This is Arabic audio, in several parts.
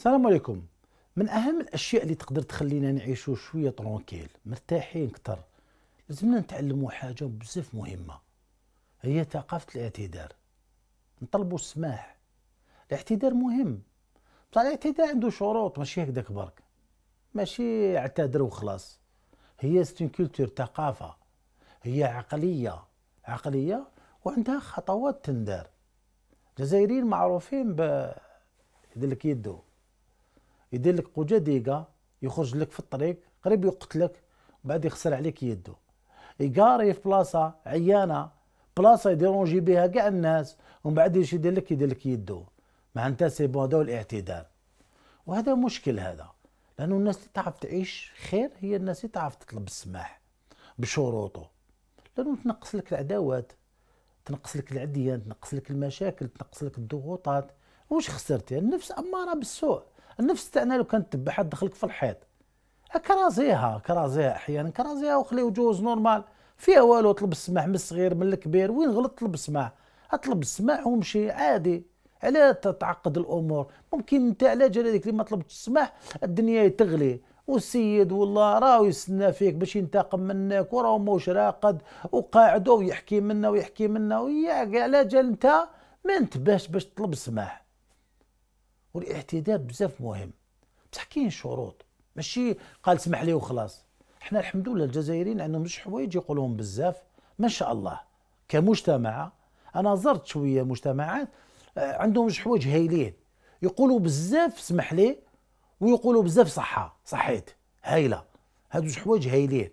السلام عليكم من اهم الاشياء اللي تقدر تخلينا نعيشو شويه ترونكيل مرتاحين اكثر لازمنا نتعلمو حاجه بزاف مهمه هي ثقافه الاعتذار نطلبو السماح الاعتذار مهم بصح الاعتذار عنده شروط ماشي هكداك برك ماشي اعتذر وخلاص هي ستون كولتور ثقافه هي عقليه عقليه وعندها خطوات تندار الجزائريين معروفين ب يدلك يدو يدير لك قوجه ديكا يخرج لك في الطريق قريب يقتلك بعد يخسر عليك يده يقاري في بلاصه عيانه بلاصه يديرونجي بها كاع الناس ومن بعد يجي يدير لك يدير لك يده معناتها سي بون هذا الاعتدال وهذا مشكل هذا لانه الناس اللي تعرف تعيش خير هي الناس اللي تعرف تطلب السماح بشروطه لانه تنقص لك العداوات تنقص لك العديان تنقص لك المشاكل تنقص لك الضغوطات واش خسرتي النفس اماره بالسوء النفس تاعنا لو كانت تبعها تدخلك في الحيط كرازيها كرازيها احيانا كرازيها وخلي جوز نورمال فيها والو طلب السماح من الصغير من الكبير وين غلط طلب السماح اطلب السماح ومشي عادي علاه تتعقد الامور ممكن انت على جال هذيك اللي ما طلبتش السماح الدنيا تغلي والسيد والله راهو يستنى فيك باش ينتقم منك وراهو موش راقد وقاعد ويحكي منا ويحكي منا وياك على جال انت ما انتبهش باش تطلب السماح والاعتداء بزاف مهم بصح كاين شروط ماشي قال سمح لي وخلاص احنا الحمد لله الجزائريين عندهم جوج حوايج يقولوهم بزاف ما شاء الله كمجتمع انا زرت شويه مجتمعات آه، عندهم جوج حوايج هايلين يقولوا بزاف سمح لي ويقولوا بزاف صحه صحيت هايله هادو جوج حوايج هايلين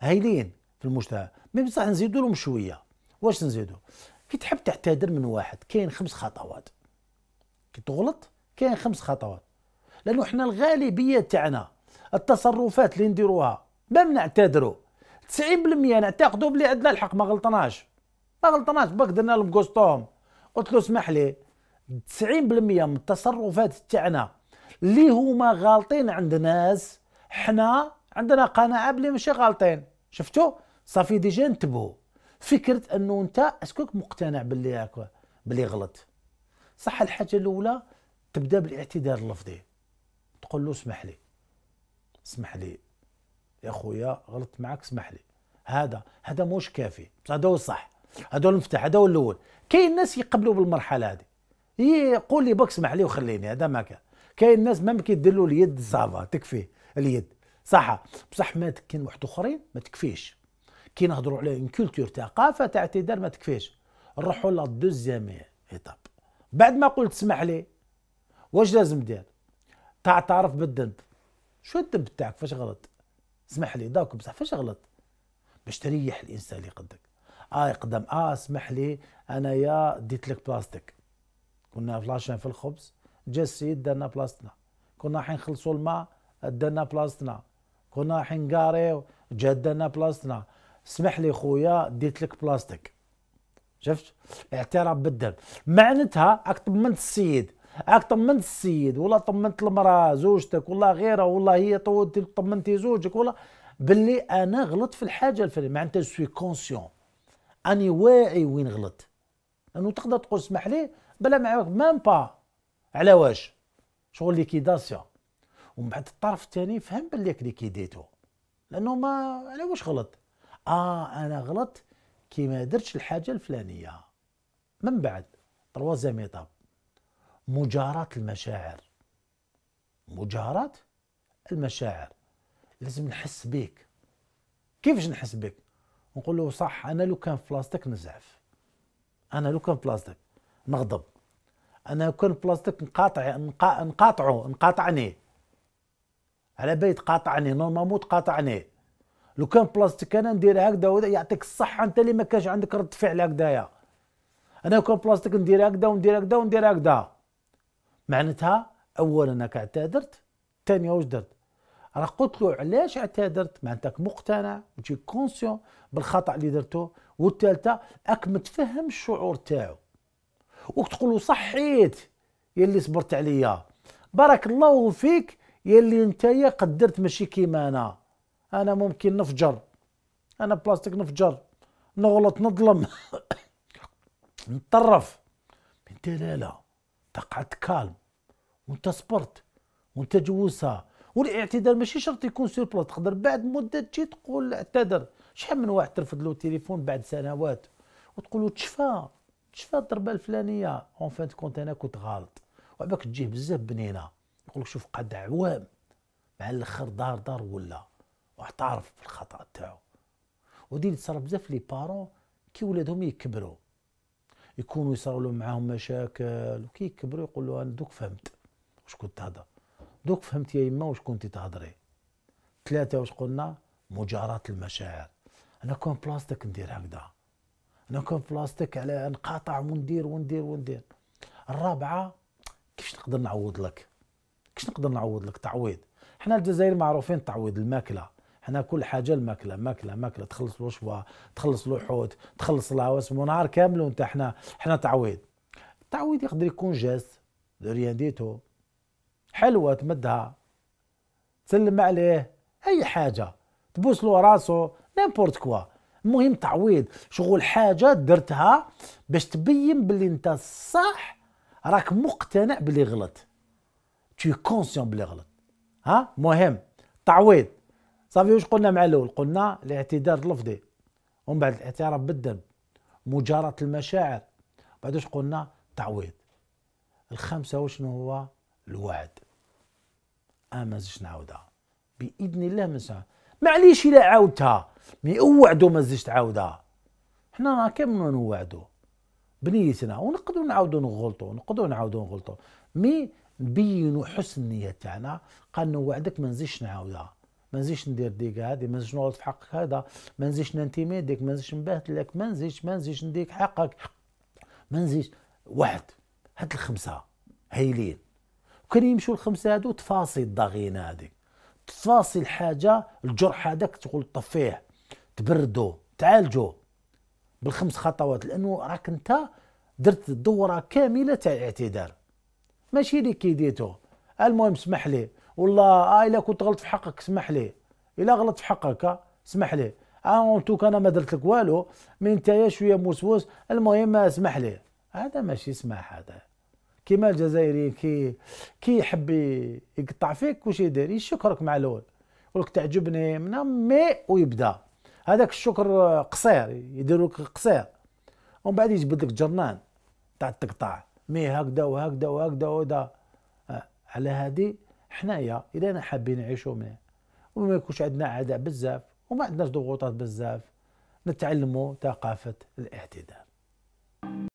هايلين في المجتمع مي بصح نزيدوا لهم شويه واش نزيدوا كي تحب تعتذر من واحد كاين خمس خطوات كي تغلط كاين خمس خطوات لانه حنا الغالبيه تاعنا التصرفات اللي نديروها ما بنعتذروا 90% نعتقدوا بلي عندنا الحق ما غلطناش ما غلطناش برك درنا لهم كوستوم قلت له اسمح لي 90% من التصرفات تاعنا اللي هما غالطين عند ناس حنا عندنا قناعه بلي ماشي غالطين شفتوا صافي ديجا انتبهوا فكره انه انت اسكوك مقتنع باللي باللي غلط صح الحاجه الاولى تبدا بالاعتذار اللفظي تقول له اسمح لي اسمح لي يا خويا غلطت معك اسمح لي هذا هذا مش كافي هذا هو الصح هذا هو المفتاح هذا هو الاول كاين ناس يقبلوا بالمرحله هذه يقول لي بك اسمح لي وخليني هذا ما كان كاين ناس مام كيدير له اليد صافا تكفي اليد صح بصح ما كاين واحد اخرين ما تكفيش كي نهضروا على اون كولتور ثقافه تاع اعتذار ما تكفيش نروحوا لا دوزيام ايتاب بعد ما قلت اسمح لي واش لازم دير تعترف بالذنب شو الذنب تاعك فاش غلط اسمح لي داك بصح فاش غلط باش تريح الانسان اللي قدك اه يقدم اه اسمح لي انايا ديت لك بلاستيك كنا فلاشين في الخبز جا السيد دانا بلاصتنا كنا رايحين نخلصوا الماء دانا بلاصتنا كنا رايحين نقاريو جا دانا بلاصتنا اسمح لي خويا ديت لك بلاستيك شفت اعتراف بالدم معناتها راك طمنت السيد راك طمنت السيد ولا طمنت المراه زوجتك ولا غيرها ولا هي طمنتي زوجك ولا باللي انا غلط في الحاجه الفلانيه معناتها سوي كونسيون اني واعي وين غلط لانه تقدر تقول اسمح لي بلا معاك مام با على واش شغل ليكيداسيون ومن بعد الطرف الثاني فهم باللي ليكيديتو لانه ما على واش غلط اه انا غلطت كي ما درتش الحاجه الفلانيه من بعد تروازيام ايطاب مجاراة المشاعر مجاراة المشاعر لازم نحس بيك كيفاش نحس بيك نقول له صح انا لو كان في بلاصتك نزعف انا لو كان في بلاصتك نغضب انا لو كان في بلاصتك نقاطع نقاطعو نقاطعني على بالي تقاطعني نورمالمون تقاطعني لو كان بلاصتك انا ندير هكذا وهذا يعطيك الصحه انت اللي ما كانش عندك رد فعل هكذايا انا لو كان بلاصتك ندير هكذا وندير هكذا وندير هكذا معناتها اولا انك اعتذرت ثانيا واش درت راه قلت له علاش اعتذرت معناتك مقتنع ماشي كونسيون بالخطا اللي درته والثالثه اك متفهم الشعور تاعو وتقول له صحيت يا اللي صبرت عليا بارك الله فيك يا اللي نتايا قدرت ماشي كيما انا انا ممكن نفجر انا بلاستيك نفجر نغلط نظلم نتطرف انت لا لا تقعد كالم وانت صبرت وانت جوزها والاعتذار ماشي شرط يكون سير بلاس تقدر بعد مده تجي تقول اعتذر شحال من واحد ترفض له التليفون بعد سنوات وتقول له تشفى تشفى الضربه الفلانيه اون فان كونت انا كنت غلط وعباك تجيه بزاف بنينه يقول لك شوف قعد عوام مع الاخر دار دار ولا وتعرف بالخطا تاعو ودي اللي تصرف بزاف لي بارون كي ولادهم يكبروا يكونوا يصاروا لهم معاهم مشاكل وكي يكبروا يقولوا انا دوك فهمت واش كنت تهضر دوك فهمت يا يما واش كنت تهضري ثلاثه واش قلنا مجاراة المشاعر انا كون بلاصتك ندير هكذا انا كون بلاصتك على نقاطع وندير وندير وندير الرابعه كيفاش نقدر نعوض لك كيفاش نقدر نعوض لك تعويض حنا الجزائر معروفين تعويض الماكله حنا كل حاجه الماكله ماكله ماكله تخلص الوشوه تخلص الحوت تخلص العواصم ونهار كامل وانت حنا حنا تعويض التعويض يقدر يكون جاست ريان ديتو حلوه تمدها تسلم عليه اي حاجه تبوس له راسه نيمبورت كوا المهم تعويض شغل حاجه درتها باش تبين باللي انت صح راك مقتنع باللي غلط تي كونسيون باللي غلط ها مهم تعويض صافي واش قلنا مع الاول قلنا الاعتذار اللفظي ومن بعد الاعتراف بالذنب مجاراة المشاعر بعد واش قلنا تعويض الخامسة وشنو هو الوعد ما زدتش نعاودها باذن الله ما ساعه معليش الا عاودتها مي اوعدو ما زدتش تعاودها حنا راه كامل نوعدو بنيتنا ونقدروا نعاودو نغلطو نقدروا نعاودو نغلطو مي نبينو حسن النيه تاعنا قال نوعدك ما نزيدش نعاودها ما نزيدش ندير ديك هادي ما نزيدش نغلط في حقك هذا ما نزيدش ننتمي ديك ما نزيدش نبهتلك ما نزيدش ما نزيدش نديك حقك ما نزيدش واحد هاد الخمسه هايلين وكان يمشوا الخمسه هادو تفاصيل الضغينه هادي تفاصيل حاجه الجرح هذاك تقول طفيه تبردو تعالجو بالخمس خطوات لانه راك انت درت الدوره كامله تاع الاعتذار ماشي اللي كيديتو المهم اسمح لي والله اه الا كنت غلط في حقك اسمح لي الا غلط في حقك آه، اسمح لي اون آه، توك انا ما درت لك والو مي نتايا شويه موسوس المهم آه، اسمح لي هذا ماشي سماح هذا كيما الجزائريين كي كي يحب يقطع فيك واش يدير يشكرك مع الاول يقول لك تعجبني من مي ويبدا هذاك الشكر قصير يدير لك قصير ومن بعد يجبد لك جرنان تاع التقطاع مي هكذا وهكذا وهكذا وهكذا على هذه حنايا انا حابين نعيشوا منيح وما يكونش عندنا عداء بزاف وما عندناش ضغوطات بزاف نتعلموا ثقافه الاعتدال